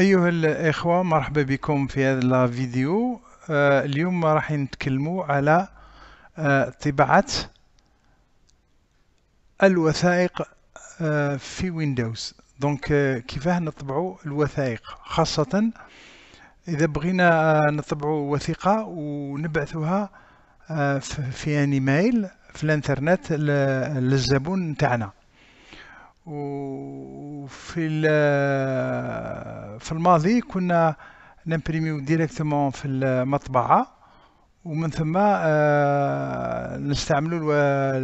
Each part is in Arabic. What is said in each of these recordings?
أيها الإخوة مرحبا بكم في هذا الفيديو آه اليوم راح نتكلموا على آه طباعة الوثائق آه في ويندوز دونك آه، كيفاه نطبعوا الوثائق خاصة إذا بغينا آه، نطبعوا وثيقة ونبعثوها آه، في ايميل في الانترنت للزبون نتاعنا وفي في الماضي كنا نمبريميو ديريكتومون في المطبعه ومن ثم آه، نستعملوا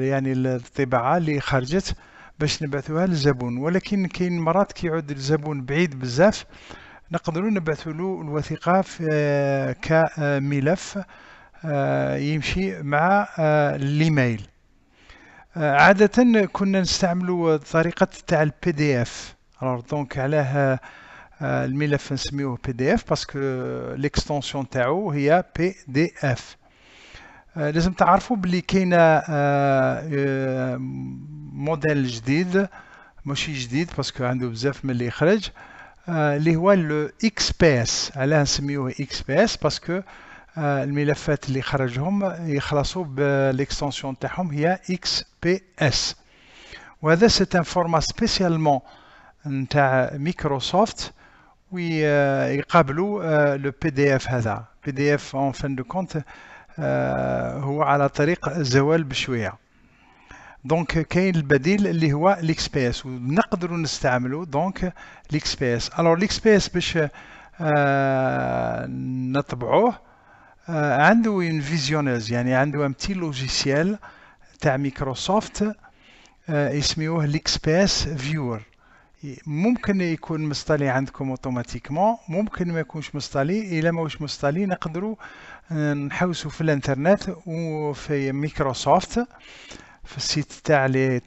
يعني الطباعه اللي خرجت باش نبعثوها للزبون ولكن كاين مرات كيعود الزبون بعيد بزاف نقدروا نبعثوا له الوثيقه في آه، كملف آه، يمشي مع الايميل آه، عادة كنا نستعملوا طريقة تاع البي دي اف دونك علاه الملف نسميوه بي دي اف باسكو ليكستونسيون تاعو هي بي دي اف لازم تعرفوا بلي كاينه موديل آه، آه، جديد ماشي جديد باسكو عنده بزاف من اللي يخرج اللي هو لو اكس بي اس علاه نسميوه اكس بي اس باسكو الملفات اللي خرجهم يخلصوا بالاكستنسيون تاعهم هي اكس بي اس وهذا سيت ان فورما سبيسيالمون نتاع مايكروسوفت ويقابلوا لو بي دي اف هذا بي دي اف اون فان دو كونت هو على طريق الزوال بشويه دونك كاين البديل اللي هو الاكس بي اس ونقدروا نستعملوا دونك الاكس بي اس الوغ الاكس بي اس باش آه، نطبعوه آه، عنده اون فيزيونيرز يعني عنده ام تي لوجيسيال تاع مايكروسوفت آه، اسميوه ليكسبيس فيور ممكن يكون مستالي عندكم اوتوماتيكمون ممكن ما يكونش مستالي الا ماهوش مستالي نقدروا آه، نحوسوا في الانترنت وفي مايكروسوفت Si tu as de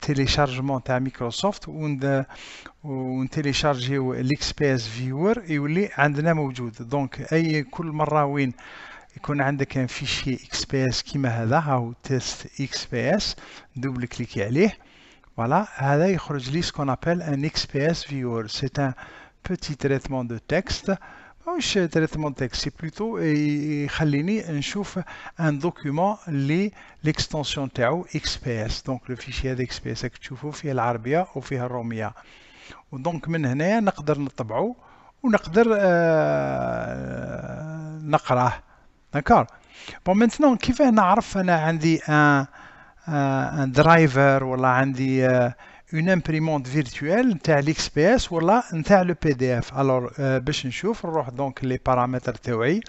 téléchargement de Microsoft où on télécharge l'XPS Viewer et où il est présent. Donc, chaque fois que vous avez un fichier XPS comme celui-ci, ou un test XPS, double-cliquez sur Voilà, il vous apparaîtra ce qu'on appelle un XPS Viewer. C'est un petit traitement de texte مش تريتمون سي بلوتو يخليني نشوف ان دوكيومون لي ليكستنسيون تاعو اكس بي اس دونك لو فيشي هذا اكس بي اس راك تشوفوا فيه العربيه وفيها الروميه ودونك من هنايا نقدر نطبعو ونقدر آه نقراه داكور بون مينتنون كيفاه نعرف انا عندي ان آه درايفر ولا عندي آه اون امبريمونت فيرتوال نتاع الاكس بي اس ولا نتاع لو بي دي اف الوغ باش نشوف نروح دونك لي بارامتر تاوعي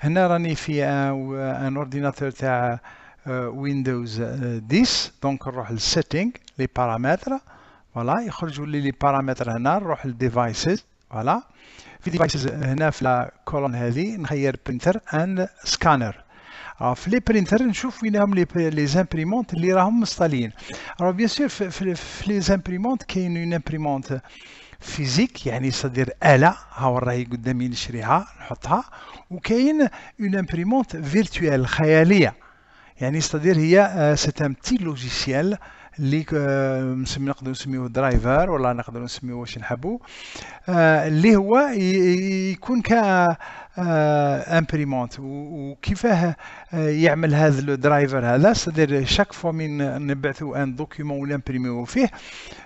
هنا راني في ان اورديناتور تاع ويندوز 10 دونك نروح للسيتينغ لي بارامتر فوالا يخرجوا لي لي بارامتر هنا نروح للديفايسز فوالا في ديفايسز هنا في لا كولون هذه نخير برينتر اند سكانر في لي برينتر نشوف وينهم لي زامبريمونت اللي راهم مصطالين راه بيان سور في لي زامبريمونت كاين اون امبريمونت فيزيك يعني صدير آلة ها راهي قدامي نشريها نحطها وكاين اون امبريمونت فيرتوال خيالية يعني صدير هي سيت ان لوجيسيال اللي نسمي نقدروا نسميوه درايفر ولا نقدر نسميوه واش نحبوا اللي هو يكون ك امبريمونت آه، وكيفاه آه، يعمل هذا الدرايفر هذا سدير شاك فوا من نبعثوا ان دوكيومون ولا امبريميو فيه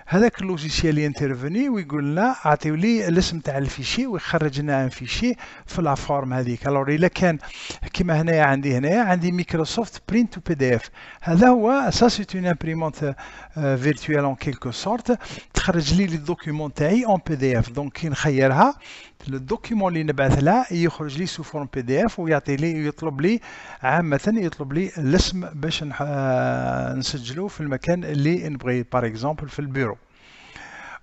هذاك اللوجيسيال ينترفني ويقول لا اعطيو لي الاسم تاع الفيشي ويخرج لنا ان فيشي في لا فورم هذيك الور الا كان كيما هنايا عندي هنايا عندي مايكروسوفت برينت تو بي دي اف هذا هو سا سي اون امبريمونت فيرتوال اون كيلكو سورت تخرج لي لي دوكيومون تاعي اون بي دي اف دونك كي نخيرها الدوكيمون اللي نبعث لها يخرج لي سو فورم بي دي اف ويعطي لي يطلب لي عامه يطلب لي الاسم باش نسجله في المكان اللي نبغي باغ اكزومبل في البيرو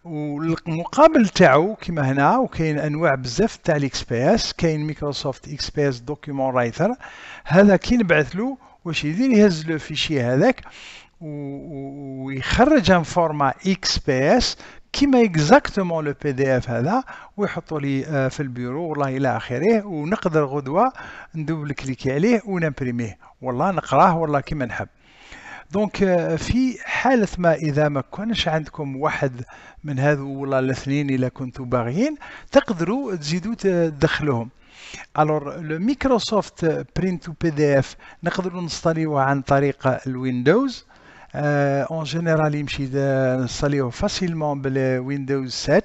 والمقابل تاعو كيما هنا وكاين انواع بزاف تاع الاكس بي اس كاين مايكروسوفت اكس بي اس دوكيمون رايتر هذا كي نبعث له واش يدير يهز لو فيشي هذاك ويخرج ان فورما اكس بي اس كيما اكزاكتومون لو بي دي اف هذا ويحطوا لي آه، في البيرو والله الى اخره ونقدر غدوه ندوبل كليكي عليه ونبريميه والله نقراه والله كيما نحب دونك آه، في حالة ما إذا ما كانش عندكم واحد من هذو ولا الاثنين إلا كنتوا باغيين تقدروا تزيدوا تدخلوهم الور لو مايكروسوفت برينت تو بي دي اف نقدروا نستاليوه عن طريق الويندوز اون جينيرال يمشي نصليو فاسيلمون بالويندوز 7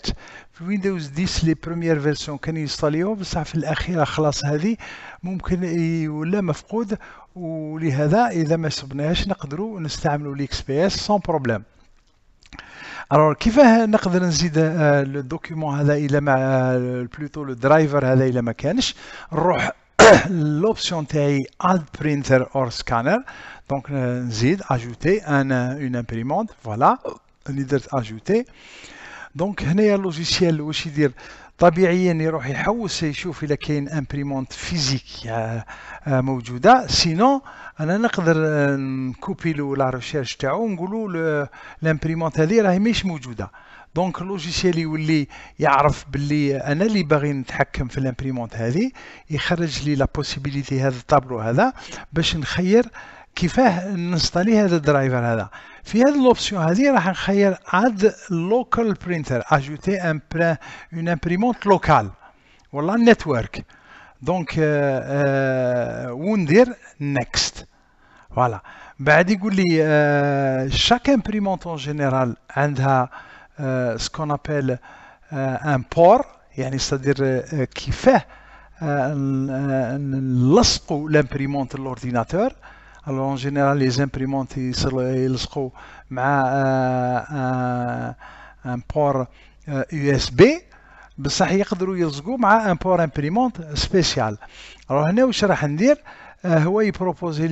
في ويندوز 10 لي بروميير فيرسون كان يصليو بصح في الاخيره خلاص هذه ممكن ولا مفقود ولهذا اذا ما صبناش نقدروا نستعملوا الاكس بي اس سون بروبليم الوغ كيفاه نقدر نزيد لو دوكيومون هذا الى ما بلوتو لو درايفر هذا الى ما كانش نروح l'option تاعي Alt Printer or Scanner دونك نزيد euh, Ajouter ان اون امبريمونت فوالا اللي درت Ajouter دونك هنايا اللوجيسيال واش يدير طبيعيا يروح يحوس يشوف الى كاين امبريمونت آه، فيزيك آه، موجوده سينو انا نقدر آه، نكوبي له لا ريشيرش تاعو ونقول له الامبريمونت هذه راهي مش موجوده دونك لوجيسيال يولي يعرف باللي انا اللي باغي نتحكم في الامبريمونت هذه يخرج لي لا بوسيبيليتي هذا الطابلو هذا باش نخير كيفاه نستالي هذا الدرايفر هذا في هذا لوبسيون هذه راح نخير عاد لوكال برينتر اجوتي ان اون امبريمونت لوكال ولا نتورك دونك وندير نيكست فوالا بعد يقول لي شاك امبريمونت اون جينيرال عندها Euh, ce qu'on appelle euh, un port, c'est-à-dire euh, qui fait l'imprimante de l'ordinateur. Alors en général, les imprimantes sont un port USB, mais ça veut dire qu'il y a un port imprimante spécial. Alors, je vais vous dire que je vais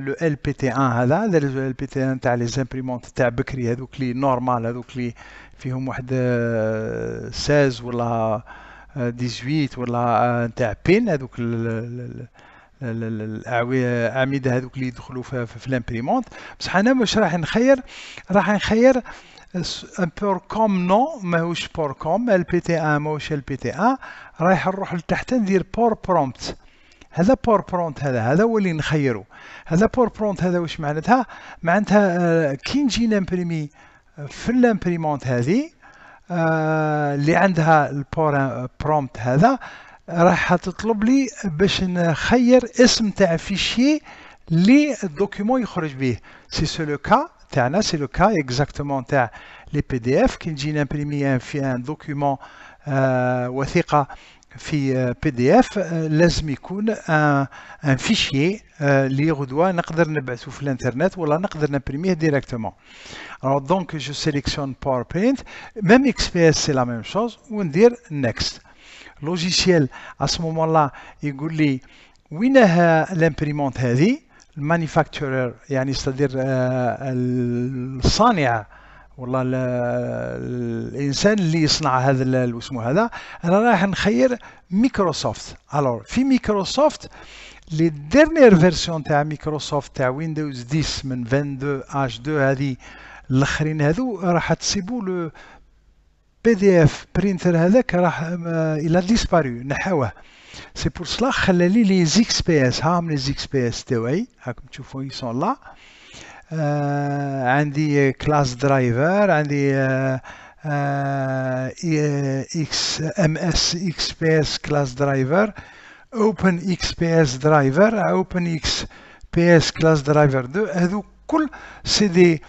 le LPT1, le LPT1, les imprimantes qui sont créées, donc les normales, les. فيهم واحد آه، ساز ولا 18 آه، ولا آه، نتاع بين هذوك الاعمده هذوك اللي يدخلوا في, في بصح انا واش راح نخير راح نخير ان بور كوم نو ماهوش بور كوم ال بي تي ان ماهوش ال بي تي ان رايح نروح لتحت ندير بور برومبت هذا بور برونت هذا هذا هو اللي نخيرو هذا بور برونت هذا واش معناتها معناتها كي نجي نمبريمي في الامبريمونت هذه آه، اللي عندها البرومبت هذا راح تطلب لي باش نخير اسم تاع فيشي لي دوكيومون يخرج به سي سو لو كا تاعنا سي لو كا اكزاكتومون تاع لي بي دي اف كي نجي نمبريمي في ان آه، دوكيومون وثيقه في بي دي اف لازم يكون ان آه, فيشي آه, لي غدوه نقدر نبعثه في الانترنت ولا نقدر نبريميه ديريكتومون الوغ دونك جو سيليكسيون باور برينت ميم اكس بي اس سي لا ميم شوز وندير نيكست لوجيسيال ا سو مومون لا يقول لي وين الامبريمونت هذه المانيفاكتورر يعني استدير الصانعه والله الانسان اللي يصنع هذا اسمه هذا انا رايح نخير مايكروسوفت الور في مايكروسوفت لي ديرنيير فيرسيون تاع مايكروسوفت تاع ويندوز 10 من 22 اش 2 هذه الاخرين هذو راح تسيبو لو بي دي اف برينتر هذاك راح الى ديسباري نحاوه سي بور سلا خلالي لي زيكس بي اس ها من زيكس بي اس تاوعي هاكم تشوفوا يسون لا آه، عندي كلاس درايفر عندي اكس ام اس اكس بي اس كلاس درايفر اوبن اكس بي اس درايفر اوبن اكس بي اس كلاس درايفر هذو كل سي دي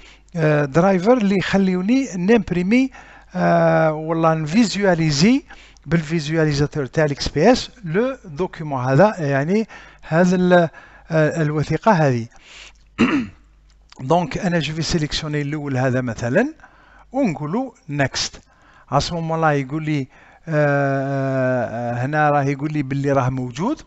درايفر اللي يخليوني نمبريمي آه، ولا نفيزواليزي بالفيزواليزاتور تاع الاكس بي اس لو دوكيومون هذا يعني هذا آه، الوثيقه هذه دونك انا جو في سيليكسيوني الاول هذا مثلا ونقولو نيكست على الله يقول لي آه، هنا راه يقول لي باللي راه موجود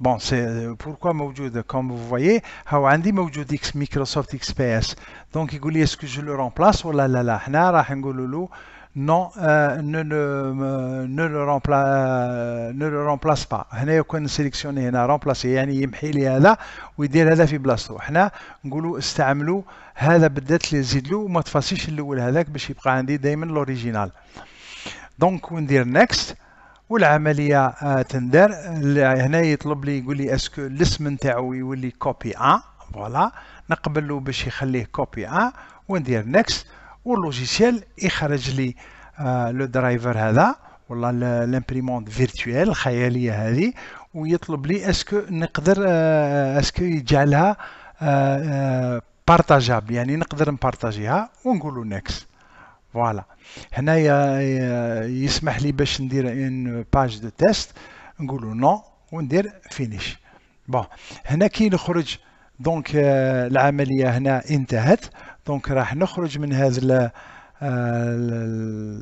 بون سي بوركوا موجود كوم فو فوايي هاو عندي موجود اكس مايكروسوفت اكس بي اس دونك يقول لي اسكو جو لو رومبلاس ولا لا لا حنا راح نقولو له non euh, ne, le, euh, ne, le rempla, euh, ne le remplace pas هنا يكون سيليكسيوني هنا remplacer يعني يمحي لي هذا ويدير هذا في بلاصتو حنا نقولوا استعملوا هذا بدات لي زيد له وما تفاصيش الاول هذاك باش يبقى عندي دائما الاوريجينال دونك وندير نيكست والعمليه آه تندار هنا يطلب لي يقول لي اسكو الاسم نتاعو يولي كوبي 1 فوالا نقبل له باش يخليه كوبي 1 وندير نيكست واللوجيسيال يخرج لي آه، لو درايفر هذا ولا لامبريمونت فيرتوال الخياليه هذه ويطلب لي اسكو نقدر آه، آه، اسكو يجعلها بارتاجابل يعني نقدر نبارطاجيها ونقولوا نيكس فوالا هنايا يسمح لي باش ندير ان باج دو تيست نقولوا نو وندير فينيش بون هنا كي نخرج دونك العملية euh, هنا انتهت دونك راح نخرج من هذا آه،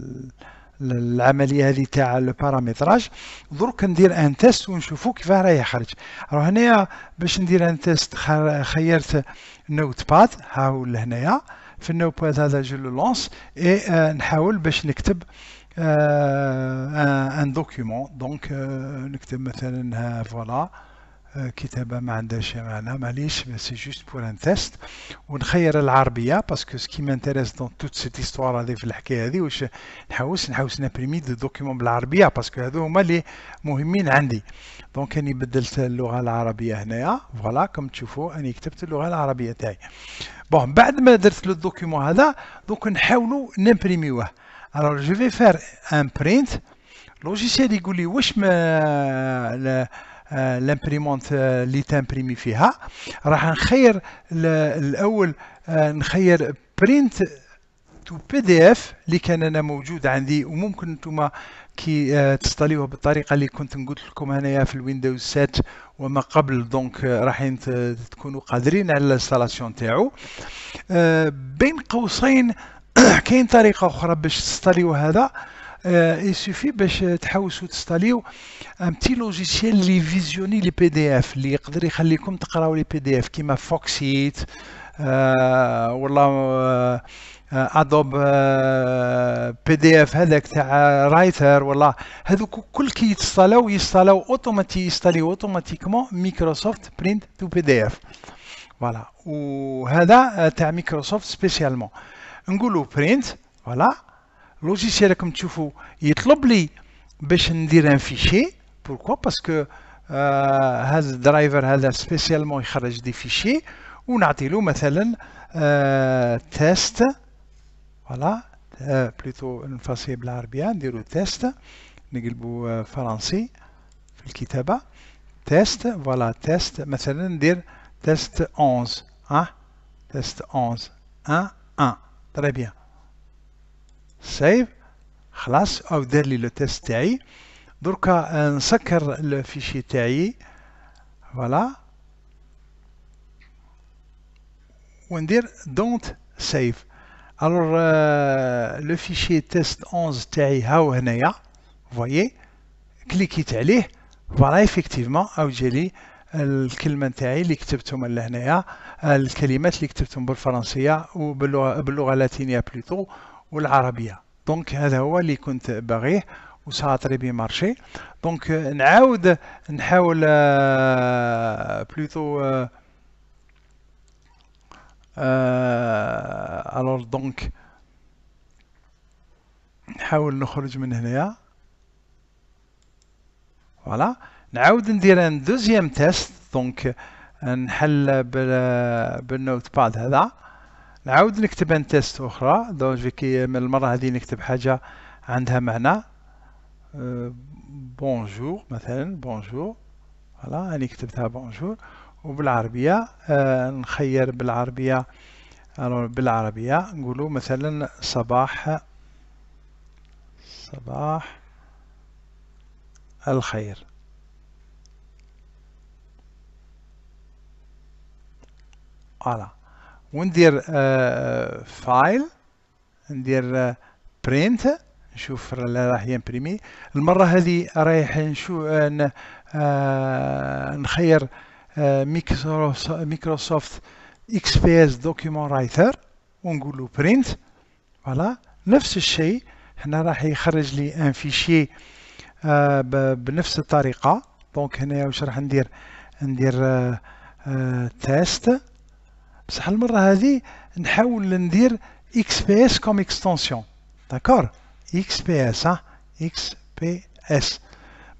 العمليه هذه تاع البارامتراج درك ندير ان تيست ونشوفوا كيفاه راه يخرج راه هنايا باش ندير ان تيست خيرت نوت باد ها هو لهنايا في النوت باد هذا جو لو لونس اي euh، نحاول باش نكتب ان دوكيومون دونك نكتب مثلا ها فوالا كتابة ما عندهاش معنى معليش سي جوست بور ان تيست ونخير العربية باسكو سكي مانتيريس دون توت سيت استوار هذه في الحكاية هذه واش نحوس نحوس نبريمي دو دوكيمون بالعربية باسكو هذو هما اللي مهمين عندي دونك اني بدلت اللغة العربية هنايا فوالا كم تشوفوا اني كتبت اللغة العربية تاعي بون بعد ما درت لو دوكيمون هذا دوك نحاولوا نبريميوه الوغ جو في فار ان برينت لوجيسيال يقول لي واش ما لامبريمونت آه، آه، اللي تامبريمي فيها راح نخير الاول آه، نخير برينت تو بي دي اف اللي كان انا موجود عندي وممكن انتم كي تستاليوها بالطريقه اللي كنت قلت لكم هنايا في الويندوز 7 وما قبل دونك راح تكونوا قادرين على الانستالاسيون تاعو بين قوسين كاين طريقه اخرى باش تستاليو هذا اي euh, سوفي باش تحوسوا تستاليو ان بتي لوجيسيال لي فيزيوني لي بي دي اف اللي يقدر يخليكم تقراو لي بي دي اف كيما فوكسيت آه، والله ادوب بي دي اف هذاك تاع رايتر ولا هذوك كل كي يتصلاو يستالاو اوتوماتي يستالي اوتوماتيكمون مايكروسوفت برينت تو بي دي اف فوالا وهذا آه، تاع مايكروسوفت سبيسيالمون نقولوا برينت فوالا Le logiciel comme tu il est obligé de dire un fichier. Pourquoi Parce que euh, driver spécialement chargé des fichiers. On a euh, test. Voilà. Euh, plutôt, une façon de un test. test. On test. test. On test. a test. test. test. سيف خلاص او دار لي لو تيست تاعي دركا آه، نسكر الفيشي تاعي فوالا وندير دونت سيف الور آه، لو فيشي تيست 11 تاعي هاو هنايا فوايي كليكيت عليه فوالا ايفيكتيفمون او جالي الكلمه نتاعي اللي كتبتهم لهنايا آه، الكلمات اللي كتبتهم بالفرنسيه وباللغه اللاتينيه بلوتو والعربيه دونك هذا هو اللي كنت باغيه وساطري بي مارشي دونك نعاود نحاول بلوتو الور دونك نحاول نخرج من هنايا فوالا نعاود ندير ان دوزيام تيست دونك نحل بالنوت باد هذا نعاود نكتب ان تيست اخرى دونك كي من المره هذه نكتب حاجه عندها معنى بونجور أه، مثلا بونجور فوالا انا كتبتها بونجور وبالعربيه أه، نخير بالعربيه بالعربيه نقولوا مثلا صباح صباح الخير فوالا وندير فايل ندير برينت نشوف اللي راه يمبريمي المره هذه رايح نشو آه نخير مايكروسوفت اكس بي اس دوكيومون رايتر ونقول له برينت فوالا نفس الشيء هنا راح يخرج لي ان فيشي بنفس الطريقه دونك هنا واش راح ندير ندير تيست بصح المرة هذه نحاول ندير اكس بي اس كوم اكستنسيون داكور اكس بي اس ها اكس بي اس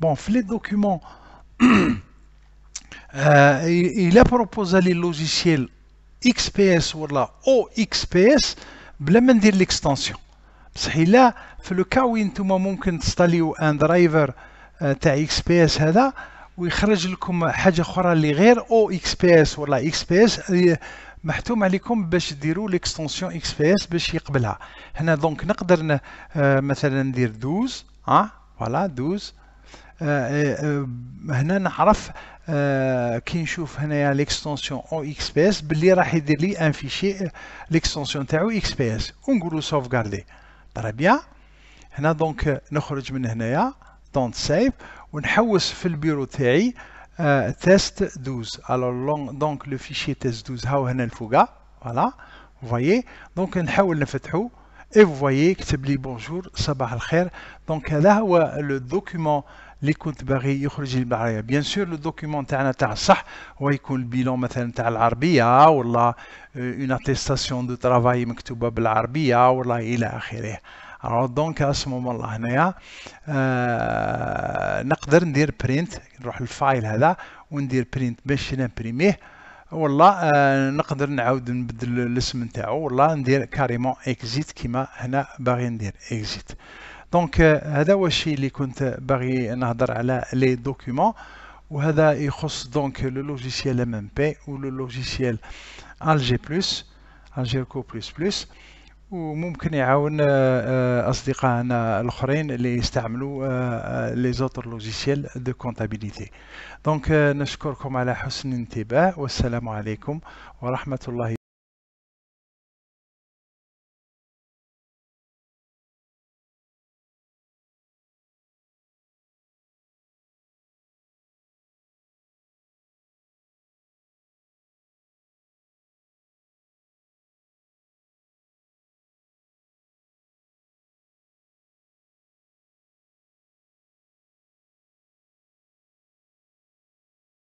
بون في لي دوكيومون آه، لا بروبوزا لي لوجيسيال اكس بي اس ولا او اكس بي اس بلا ما ندير ليكستنسيون بصح الا في لو كا وين نتوما ممكن تستاليو ان درايفر آه، تاع اكس بي اس هذا ويخرج لكم حاجه اخرى اللي غير او اكس بي اس ولا اكس بي اس آه، محتوم عليكم باش ديروا ليكستونسيون اكس بي اس باش يقبلها هنا دونك نقدر آه، مثلا ندير 12 اه فوالا 12 آه، آه، هنا نعرف كي نشوف هنايا ليكستونسيون او اكس بي اس باللي راح يدير لي ان فيشي ليكستونسيون تاعو اكس بي اس ونقولوا سوفغاردي طري بيان هنا دونك نخرج من هنايا دونت سيف ونحوس في البيرو تاعي euh, test 12. Alors, long, donc le fichier test 12, voilà, vous voyez. Donc, on va et vous voyez, كتب bonjour, sabah al-khair. Donc, là, le document اللي كنت باغي يخرج لي بالعربيه بيان سور لو دوكيمون تاعنا تاع صح هو يكون البيلون مثلا تاع العربيه ولا une attestation de travail مكتوبه بالعربيه ولا الى اخره عرضونكاس اسمه الله هنايا آه نقدر ندير برينت نروح للفايل هذا وندير برينت باش نبريميه والله آه نقدر نعاود نبدل الاسم نتاعو والله ندير كاريمون اكزيت كيما هنا باغي ندير اكزيت آه، دونك هذا هو الشيء اللي كنت باغي نهضر على لي دوكيومون وهذا يخص دونك لو لوجيسيال ام ام بي ولو لوجيسيال الجي بلس الجيركو بلس بلس وممكن يعاون آه، آه، اصدقائنا الاخرين اللي يستعملوا لي زوتر لوجيسيال دو كونتابيليتي دونك نشكركم على حسن الانتباه والسلام عليكم ورحمه الله